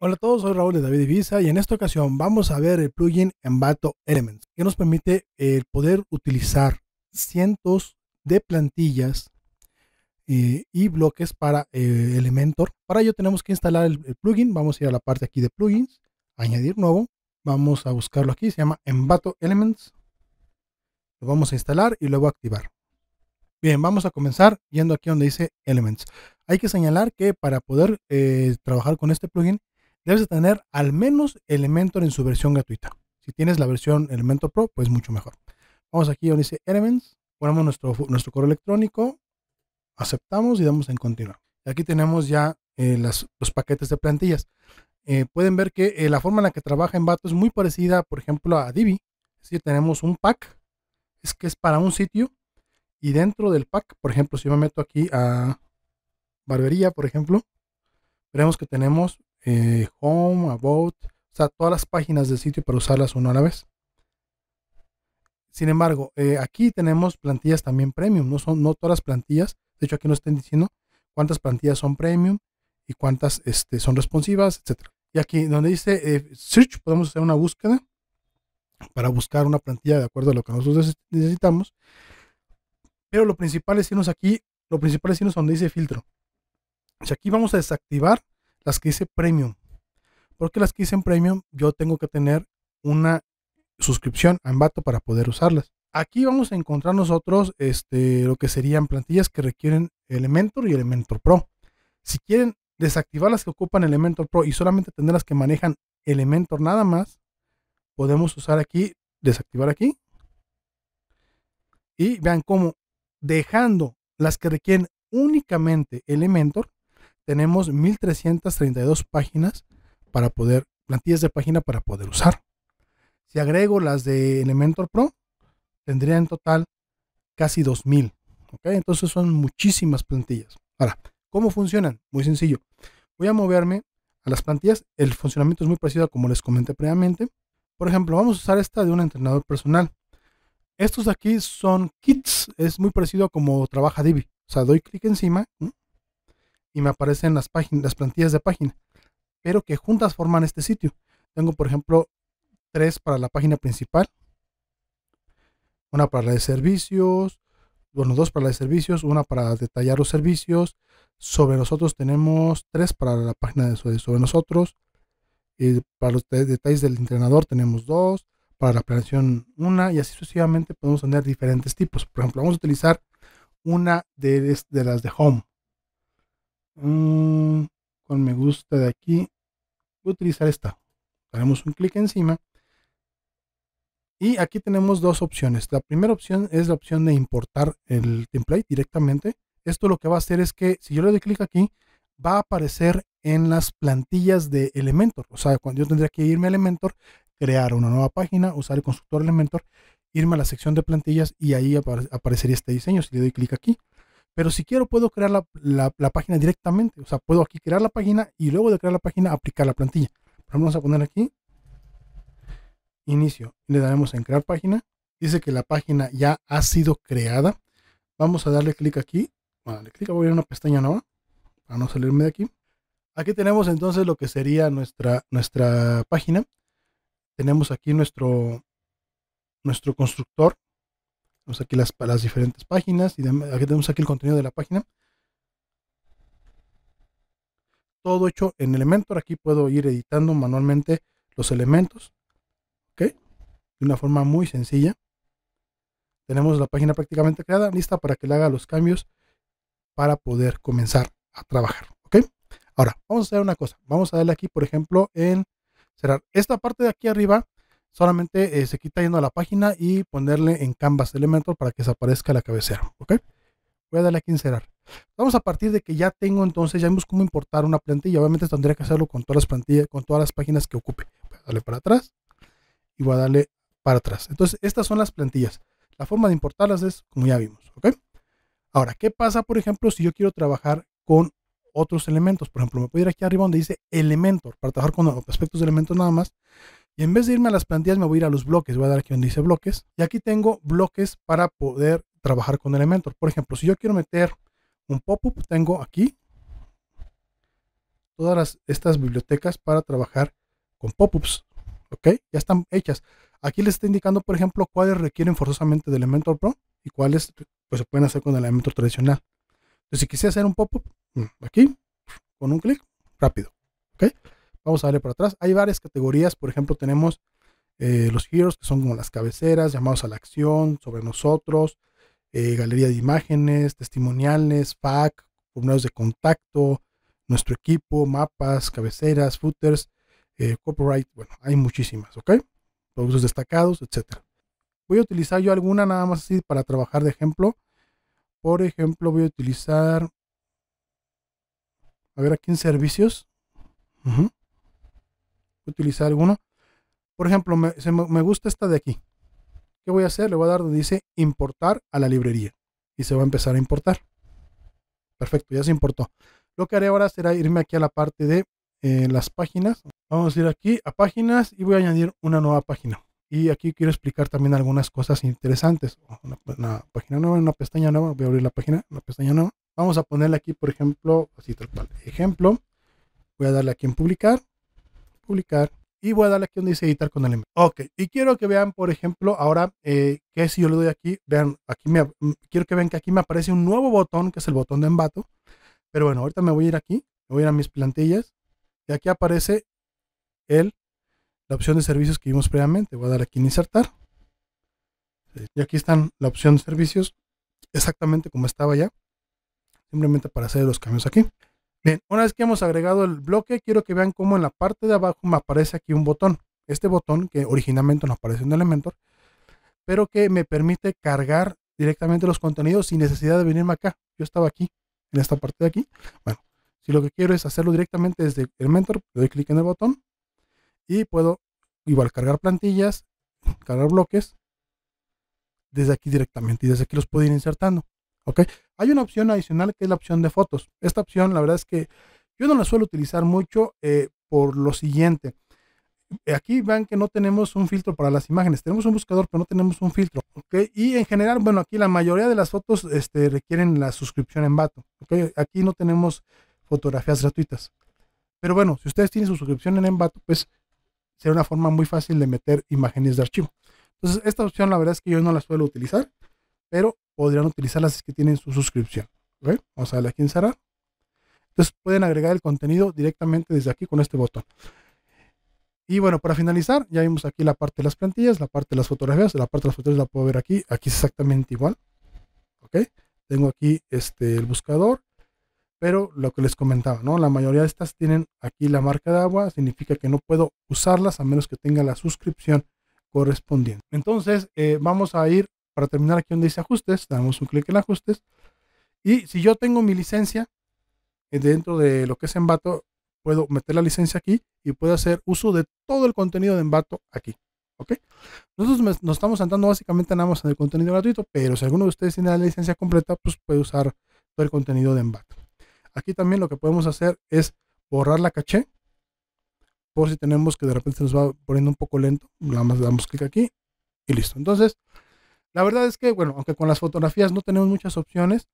Hola a todos, soy Raúl de David Ibiza y en esta ocasión vamos a ver el plugin Envato Elements, que nos permite eh, poder utilizar cientos de plantillas eh, y bloques para eh, Elementor. Para ello tenemos que instalar el, plugin, vamos a ir a la parte aquí de plugins, añadir nuevo, vamos a buscarlo aquí, se llama Envato Elements, lo vamos a instalar y luego activar. Bien, vamos a comenzar yendo aquí donde dice Elements. Hay que señalar que para poder trabajar con este plugin debes de tener al menos Elementor en su versión gratuita. Si tienes la versión Elementor Pro, pues mucho mejor. Vamos aquí donde dice Elements, ponemos nuestro, nuestro correo electrónico, aceptamos y damos en continuar. Aquí tenemos ya eh, los paquetes de plantillas. Eh, pueden ver que eh, la forma en la que trabaja Envato es muy parecida, por ejemplo, a Divi. Es tenemos un pack, es que es para un sitio, y dentro del pack, por ejemplo, si me meto aquí a barbería, por ejemplo, veremos que tenemos eh, Home, About, o sea, todas las páginas del sitio para usarlas una a la vez. Sin embargo, eh, aquí tenemos plantillas también premium, no son no todas las plantillas, de hecho aquí nos están diciendo cuántas plantillas son premium y cuántas este, son responsivas, etc. Y aquí donde dice eh, search podemos hacer una búsqueda para buscar una plantilla de acuerdo a lo que nosotros necesitamos. Pero lo principal es irnos aquí, lo principal es irnos donde dice filtro. sea, aquí vamos a desactivar las que hice premium. Porque las que hice premium, yo tengo que tener una suscripción a Envato para poder usarlas. Aquí vamos a encontrar nosotros este, lo que serían plantillas que requieren Elementor y Elementor Pro. Si quieren desactivar las que ocupan Elementor Pro y solamente tener las que manejan Elementor nada más, podemos usar aquí, desactivar aquí. Y vean cómo dejando las que requieren únicamente Elementor, tenemos 1332 páginas para poder, plantillas de página para poder usar. Si agrego las de Elementor Pro, tendría en total casi 2000. Entonces son muchísimas plantillas. Ahora, ¿cómo funcionan? Muy sencillo. Voy a moverme a las plantillas. El funcionamiento es muy parecido a como les comenté previamente. Por ejemplo, vamos a usar esta de un entrenador personal. Estos aquí son kits. Es muy parecido a como trabaja Divi. O sea, doy clic encima y me aparecen las páginas, las plantillas de página, pero que juntas forman este sitio. Tengo, por ejemplo, tres para la página principal, una para la de servicios, bueno, dos para la de servicios, una para detallar los servicios. Sobre nosotros tenemos tres para la página de sobre nosotros. Y para los detalles del entrenador tenemos dos, para la planeación una, y así sucesivamente podemos tener diferentes tipos. Por ejemplo, vamos a utilizar una de las de home. Mm, con me gusta de aquí. Voy a utilizar esta. Haremos un clic encima. Y aquí tenemos dos opciones. La primera opción es la opción de importar el template directamente. Esto lo que va a hacer es que si yo le doy clic aquí, va a aparecer en las plantillas de Elementor. O sea, cuando yo tendría que irme a Elementor, crear una nueva página, usar el constructor Elementor, irme a la sección de plantillas y ahí aparecería este diseño. Si le doy clic aquí, pero si quiero, puedo crear la, página directamente. O sea, puedo aquí crear la página y luego de crear la página aplicar la plantilla. Vamos a poner aquí inicio. Le daremos en crear página. Dice que la página ya ha sido creada. Vamos a darle clic aquí. Bueno, le clic, voy a ir a una pestaña nueva para no salirme de aquí. Aquí tenemos entonces lo que sería nuestra, nuestra página. Tenemos aquí nuestro, nuestro constructor tenemos aquí las, diferentes páginas y aquí tenemos aquí el contenido de la página. Todo hecho en Elementor. Aquí puedo ir editando manualmente los elementos. De una forma muy sencilla. Tenemos la página prácticamente creada, lista para que le haga los cambios para poder comenzar a trabajar. ¿Ok? Ahora, vamos a hacer una cosa. Vamos a darle aquí, por ejemplo, en cerrar. Esta parte de aquí arriba solamente eh, se quita yendo a la página y ponerle en Canvas Elementor para que se aparezca la cabecera. ¿Ok? Voy a darle aquí cerrar. Vamos a partir de que ya tengo entonces, ya vimos cómo importar una plantilla. Obviamente tendría que hacerlo con todas las plantillas, con todas las páginas que ocupe. Voy a darle para atrás y voy a darle para atrás. Entonces, estas son las plantillas. La forma de importarlas es como ya vimos. Ahora, ¿qué pasa, por ejemplo, si yo quiero trabajar con otros elementos? Por ejemplo, me puedo ir aquí arriba donde dice Elementor para trabajar con aspectos de elementos nada más. Y en vez de irme a las plantillas, me voy a ir a los bloques. Voy a dar aquí donde dice bloques. Y aquí tengo bloques para poder trabajar con Elementor. Por ejemplo, si yo quiero meter un pop-up, tengo aquí todas estas bibliotecas para trabajar con pop-ups. ¿Ok? Ya están hechas. Aquí les está indicando, por ejemplo, cuáles requieren forzosamente de Elementor Pro y cuáles pues, se pueden hacer con Elementor tradicional. Entonces, si quisiera hacer un pop-up, mm, aquí, con un clic, rápido. ¿Ok? Vamos a darle para atrás. Hay varias categorías. Por ejemplo, tenemos eh, los heroes, que son como las cabeceras, llamados a la acción, sobre nosotros, eh, galería de imágenes, testimoniales, FAC, formularios de contacto, nuestro equipo, mapas, cabeceras, footers, eh, copyright. Bueno, hay muchísimas, ¿ok? Productos destacados, etcétera. Voy a utilizar yo alguna nada más así para trabajar de ejemplo. Por ejemplo, voy a utilizar. A ver, aquí en servicios utilizar alguno. Por ejemplo, me, gusta esta de aquí. ¿Qué voy a hacer? Le voy a dar donde dice importar a la librería. Y se va a empezar a importar. Perfecto, ya se importó. Lo que haré ahora será irme aquí a la parte de eh, las páginas. Vamos a ir aquí a páginas y voy a añadir una nueva página. Y aquí quiero explicar también algunas cosas interesantes. Una, página nueva, una pestaña nueva. Voy a abrir la página, una pestaña nueva. Vamos a ponerle aquí, por ejemplo, así tal cual. Ejemplo. Voy a darle aquí en publicar publicar y voy a darle aquí donde dice editar con elemento. Ok, y quiero que vean, por ejemplo, ahora eh, que si yo le doy aquí, vean, aquí me, mm, quiero que vean que aquí me aparece un nuevo botón, que es el botón de embato. Pero bueno, ahorita me voy a ir aquí, me voy a ir a mis plantillas y aquí aparece el, la opción de servicios que vimos previamente. Voy a dar aquí en insertar. Y aquí están la opción de servicios exactamente como estaba ya. Simplemente para hacer los cambios aquí. Bien, una vez que hemos agregado el bloque, quiero que vean cómo en la parte de abajo me aparece aquí un botón. Este botón que originalmente nos aparece en Elementor, pero que me permite cargar directamente los contenidos sin necesidad de venirme acá. Yo estaba aquí, en esta parte de aquí. Bueno, si lo que quiero es hacerlo directamente desde Elementor, le doy clic en el botón y puedo igual cargar plantillas, cargar bloques desde aquí directamente y desde aquí los puedo ir insertando. Hay una opción adicional que es la opción de fotos. Esta opción, la verdad es que yo no la suelo utilizar mucho eh, por lo siguiente. Aquí ven que no tenemos un filtro para las imágenes. Tenemos un buscador, pero no tenemos un filtro. Y en general, bueno, aquí la mayoría de las fotos este, requieren la suscripción en Vato. Aquí no tenemos fotografías gratuitas. Pero bueno, si ustedes tienen su suscripción en Vato, pues será una forma muy fácil de meter imágenes de archivo. Entonces, esta opción la verdad es que yo no la suelo utilizar pero podrían utilizarlas las que tienen su suscripción. Vamos a darle aquí en cerrar. Entonces pueden agregar el contenido directamente desde aquí con este botón. Y bueno, para finalizar, ya vimos aquí la parte de las plantillas, la parte de las fotografías, la parte de las fotografías la puedo ver aquí, aquí es exactamente igual. ¿Ok? Tengo aquí este, el buscador, pero lo que les comentaba, ¿no? La mayoría de estas tienen aquí la marca de agua, significa que no puedo usarlas a menos que tenga la suscripción correspondiente. Entonces, eh, vamos a ir para terminar aquí donde dice ajustes, damos un clic en ajustes. Y si yo tengo mi licencia eh, dentro de lo que es Envato, puedo meter la licencia aquí y puedo hacer uso de todo el contenido de Envato aquí. ¿Ok? Nosotros nos estamos sentando básicamente nada más en el contenido gratuito, pero si alguno de ustedes tiene la licencia completa, pues puede usar todo el contenido de Envato. Aquí también lo que podemos hacer es borrar la caché por si tenemos que de repente nos va poniendo un poco lento. Nada más damos clic aquí y listo. Entonces, la verdad es que, bueno, aunque con las fotografías no tenemos muchas opciones,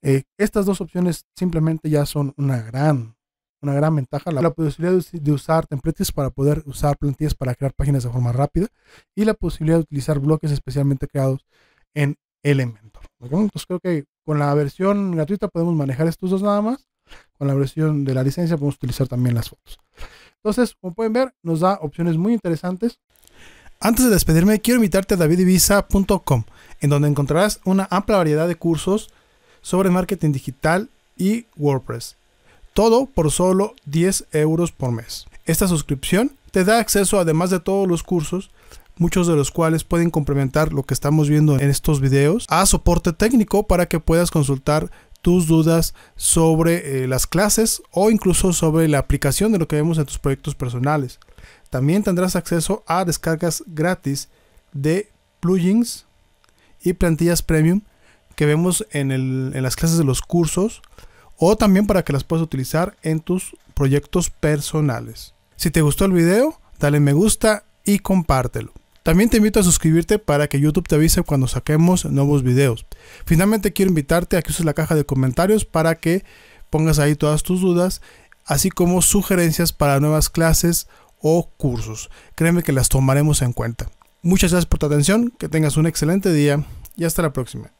eh, estas dos opciones simplemente ya son una gran, una gran ventaja. La, posibilidad de, usar templates para poder usar plantillas para crear páginas de forma rápida y la posibilidad de utilizar bloques especialmente creados en Elementor. Entonces creo que con la versión gratuita podemos manejar estos dos nada más. Con la versión de la licencia podemos utilizar también las fotos. Entonces, como pueden ver, nos da opciones muy interesantes. Antes de despedirme, quiero invitarte a davidivisa.com, en donde encontrarás una amplia variedad de cursos sobre marketing digital y WordPress. Todo por solo 10 euros por mes. Esta suscripción te da acceso, además de todos los cursos, muchos de los cuales pueden complementar lo que estamos viendo en estos videos, a soporte técnico para que puedas consultar tus dudas sobre eh, las clases o incluso sobre la aplicación de lo que vemos en tus proyectos personales. También tendrás acceso a descargas gratis de plugins y plantillas premium que vemos en, en las clases de los cursos o también para que las puedas utilizar en tus proyectos personales. Si te gustó el video, dale me gusta y compártelo. También te invito a suscribirte para que YouTube te avise cuando saquemos nuevos videos. Finalmente quiero invitarte a que uses la caja de comentarios para que pongas ahí todas tus dudas, así como sugerencias para nuevas clases o cursos. Créeme que las tomaremos en cuenta. Muchas gracias por tu atención, que tengas un excelente día y hasta la próxima.